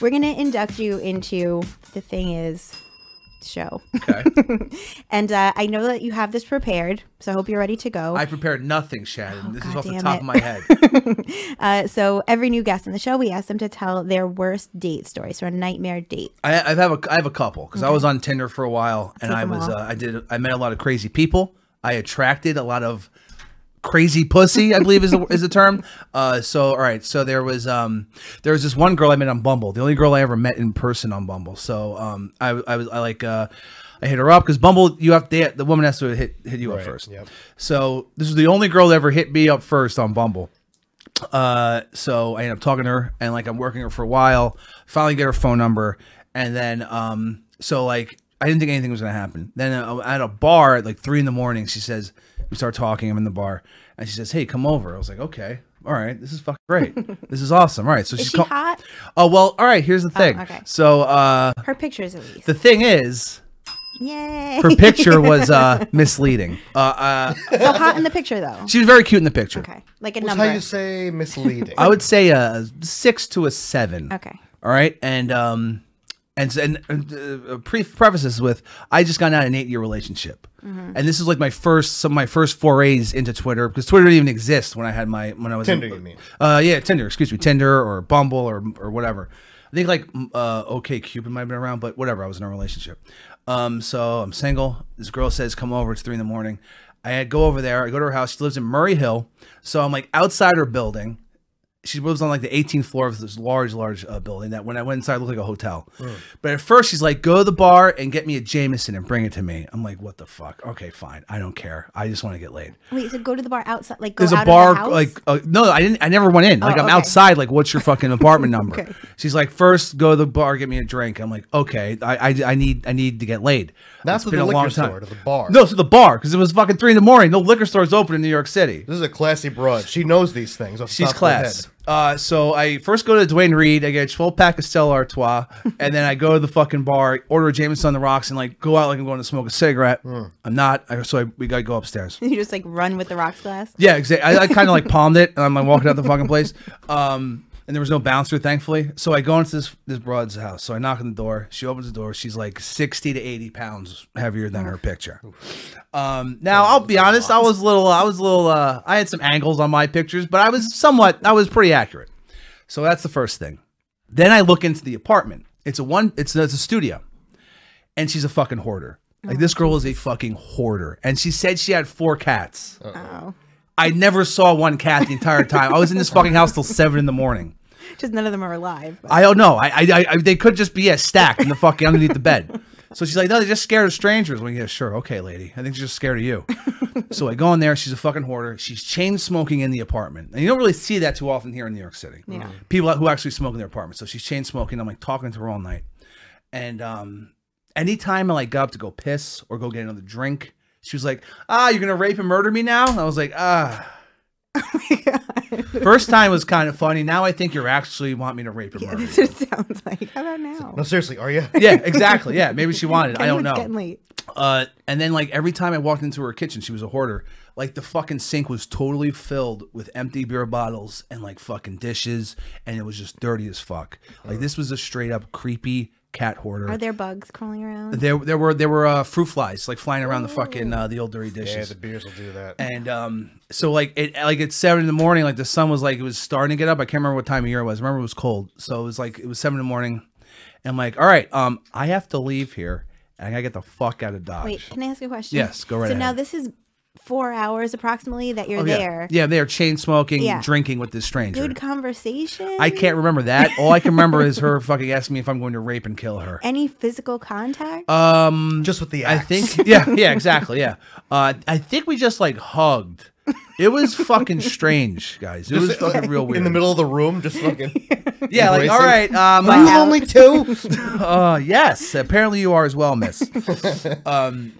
We're going to induct you into the thing is show. Okay. and uh, I know that you have this prepared, so I hope you're ready to go. I prepared nothing, Shannon. Oh, this God is off the top it. of my head. uh, so every new guest on the show, we ask them to tell their worst date story, so a nightmare date. I, I have a I have a couple because okay. I was on Tinder for a while, and I was uh, I did I met a lot of crazy people. I attracted a lot of crazy pussy, I believe is the, is the term. Uh, so all right, so there was um, there was this one girl I met on Bumble, the only girl I ever met in person on Bumble. So um, I, I was I like uh, I hit her up because Bumble, you have to, the woman has to hit hit you right, up first. Yep. So this was the only girl that ever hit me up first on Bumble. Uh, so I end up talking to her and like I'm working her for a while. Finally get her phone number, and then um, so like I didn't think anything was gonna happen. Then uh, at a bar at like three in the morning, she says, we start talking. I'm in the bar, and she says, "Hey, come over." I was like, "Okay, all right, this is fucking great. this is awesome." All right, so is she's she hot. Oh well, all right. Here's the oh, thing. Oh, okay. So uh, her pictures at least. The thing is. Yay! Her picture was uh, misleading. Uh, uh, so hot in the picture, though. She was very cute in the picture. Okay, like a What's number. How you say misleading? I would say a six to a seven. Okay. All right, and um, and and uh, pre- prefaces with I just got out of an eight year relationship, mm-hmm. and this is like my first some of my first forays into Twitter because Twitter didn't even exist when I had my when I was Tinder. In, you mean? Uh, yeah, Tinder. Excuse me, Tinder or Bumble or or whatever. I think like uh, OK Cupid might have been around, but whatever. I was in a relationship, um, so I'm single. This girl says, "Come over." It's three in the morning. I go over there. I go to her house. She lives in Murray Hill, so I'm like outside her building she lives on like the 18th floor of this large, large uh, building that when I went inside, looked like a hotel. Mm. But at first, she's like, go to the bar and get me a Jameson and bring it to me. I'm like, what the fuck? Okay, fine. I don't care. I just want to get laid. Wait, so go to the bar outside? Like, There's a bar, the like, uh, no, I didn't, I never went in. Oh, like, I'm outside. Like, what's your fucking apartment number? okay. She's like, first, go to the bar, get me a drink. I'm like, okay, I, I, I need, I need to get laid. That's been a long time. to the bar. No, to the bar, because it was fucking three in the morning. No liquor stores open in New York City. This is a classy broad. She knows these things. She's class. Uh, so I first go to Dwayne Reed. I get a 12 pack of Stella Artois, and then I go to the fucking bar, order a Jameson on the rocks, and like go out like I'm going to smoke a cigarette. Mm. I'm not. I, so I, we gotta go upstairs. You just like run with the rocks glass. Yeah, exactly. I, I kind of like palmed it, and I'm like walking out the fucking place. Um, and there was no bouncer, thankfully. So I go into this this broad's house. So I knock on the door. She opens the door. She's like 60 to 80 pounds heavier than her picture. Um, now I'll be honest, I was a little, I was a little, uh, I had some angles on my pictures, but I was somewhat, I was pretty accurate. So that's the first thing. Then I look into the apartment. It's a one, it's, it's a studio, and she's a fucking hoarder. Like this girl is a fucking hoarder, and she said she had four cats. Uh -oh. I never saw one cat the entire time. I was in this fucking house till seven in the morning. Just none of them are alive. But. I don't know. I, I, I, they could just be a yeah, stacked in the fucking underneath the bed. So she's like, no, they're just scared of strangers. Well, yeah, sure. Okay, lady. I think she's just scared of you. so I go in there. She's a fucking hoarder. She's chain smoking in the apartment. And you don't really see that too often here in New York City. Yeah. Mm-hmm. People who actually smoke in their apartment. So she's chain smoking. I'm like talking to her all night. And um, anytime I like got up to go piss or go get another drink, she was like, ah, you're going to rape and murder me now? And I was like, ah Oh First time was kind of funny. Now I think you actually want me to rape her. Yeah, sounds like how about now? No, seriously, are you? Yeah, exactly. Yeah, maybe she wanted. I don't know. Getting late. Uh, and then like every time I walked into her kitchen, she was a hoarder. Like the fucking sink was totally filled with empty beer bottles and like fucking dishes, and it was just dirty as fuck. Like this was a straight up creepy cat hoarder. Are there bugs crawling around? There, there were there were uh, fruit flies like flying around the fucking uh, the old dirty dishes. Yeah, the beers will do that. And um, so like it like at seven in the morning, like the sun was like it was starting to get up. I can't remember what time of year it was. I remember it was cold, so it was like it was seven in the morning. And I'm like, all right, um, I have to leave here and I gotta get the fuck out of Dodge. Wait, can I ask a question? Yes, go right. So ahead. now this is four hours approximately that you're oh, yeah. there. Yeah, they're chain smoking, yeah. drinking with this stranger. Good conversation. I can't remember that. All I can remember is her fucking asking me if I'm going to rape and kill her. Any physical contact? Um, just with the. Axe. I think. Yeah. Yeah. Exactly. Yeah. Uh, I think we just like hugged. It was fucking strange, guys. It just, was fucking real weird. In the middle of the room, just fucking. yeah, like, all right. Um, are you only two? uh, yes. Apparently you are as well, miss. um,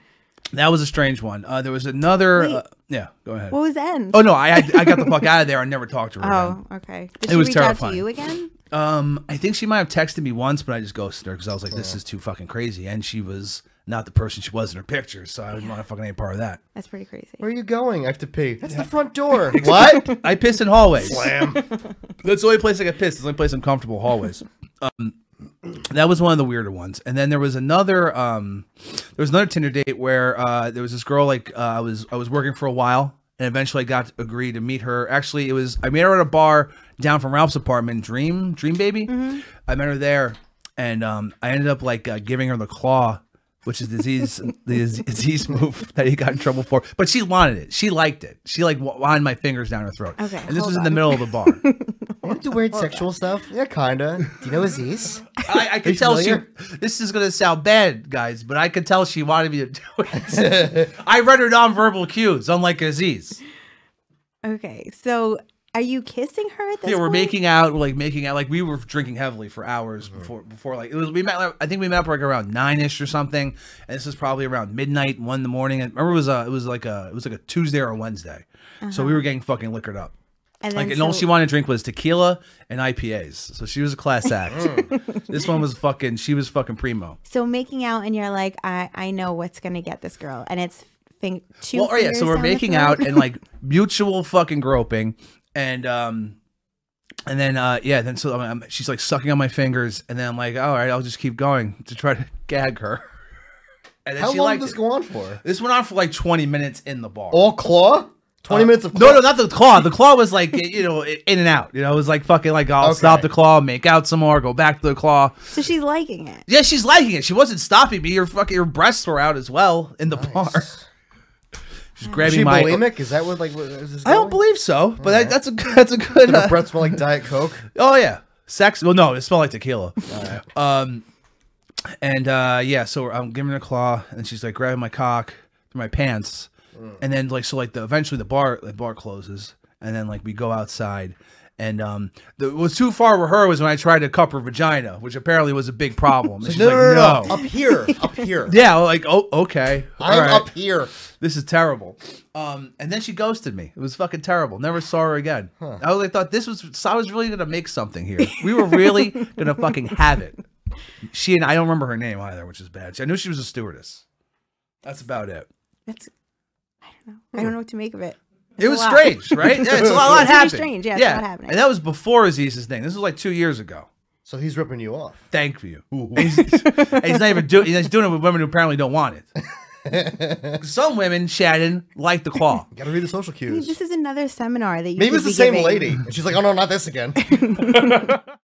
that was a strange one. Uh, there was another. Uh, yeah, go ahead. What was N? end? Oh, no. I, I got the fuck out of there. I never talked to her. Oh, again. okay. Did it was terrifying. you again? Um, I think she might have texted me once, but I just ghosted her because I was like, this is too fucking crazy. And she was not the person she was in her pictures. So I didn't want to fucking any part of that. That's pretty crazy. Where are you going? I have to pee. That's the front door. what? I piss in hallways. Slam. That's the only place I get pissed. It's the only place I'm comfortable hallways. Um, that was one of the weirder ones. And then there was another um, there was another Tinder date where uh, there was this girl like uh, I was I was working for a while and eventually I got to agree to meet her. Actually, it was I met her at a bar down from Ralph's apartment, Dream Dream Baby. Mm -hmm. I met her there, and um, I ended up like uh, giving her the claw which is disease the disease move that he got in trouble for. But she wanted it. She liked it. She like wind my fingers down her throat. Okay, and this was on. in the middle of the bar. You do weird hold sexual on. stuff. Yeah, kinda. Do you know Aziz? I, I can tell familiar? she. This is gonna sound bad, guys, but I could tell she wanted me to do it. I read her nonverbal cues, unlike Aziz. Okay, so are you kissing her? yeah, we're point? making out. We're like making out. Like we were drinking heavily for hours mm-hmm. before before like it was. We met. Like, I think we met up like around nine ish or something. And this is probably around midnight, one in the morning. And remember, it was a it was like a it was like a Tuesday or a Wednesday. Uh-huh. So we uh-huh. were getting fucking liquored up. And like, and so- all she wanted to drink was tequila and IPAs. So she was a class act. Mm. this one was fucking. She was fucking primo. So making out, and you're like, I I know what's gonna get this girl, and it's think two. Well, oh, yeah, so we're making out and like mutual fucking groping, and um, and then uh, yeah, then so I'm, um, she's like sucking on my fingers, and then I'm like, all right, I'll just keep going to try to gag her. And then How she long did this it. go on for? This went on for like 20 minutes in the bar. All claw. 20 uh, minutes of claw. No, no, not the claw. The claw was like, you know, in and out. You know, it was like fucking like, I'll okay. stop the claw, make out some more, go back to the claw. So she's liking it. Yeah, she's liking it. She wasn't stopping me. Your fucking your breasts were out as well in the nice. bar. She's grabbing she my. bulimic? Is that what like? What, is I don't believe so, but that, that's a that's a good. uh, her breath smell like Diet Coke? Oh yeah, sex. Well, no, it smelled like tequila. Right. Um, and uh, yeah, so I'm giving her a claw, and she's like grabbing my cock through my pants, mm. and then like so like the eventually the bar the bar closes, and then like we go outside, and um, the, what was too far with her was when I tried to cup her vagina, which apparently was a big problem. And she's no, like, no, no, no, up here, up here. yeah, like, oh, okay. I'm right. up here. This is terrible. Um, and then she ghosted me. It was fucking terrible. Never saw her again. Huh. I thought this was, so I was really going to make something here. We were really going to fucking have it. She and I don't remember her name either, which is bad. She, I knew she was a stewardess. That's about it. That's, I don't know. I don't know what to make of it it was strange, right? Yeah, it's a lot, a lot it's Strange, yeah, yeah. happening. And that was before Aziz's thing. This was like two years ago. So he's ripping you off. Thank you. He's, he's, not even doing. He's doing it with women who apparently don't want it. Some women, Shannon, like the claw. gotta read the social cues. I this is another seminar that you. Maybe it's the same giving. lady. And she's like, "Oh no, not this again."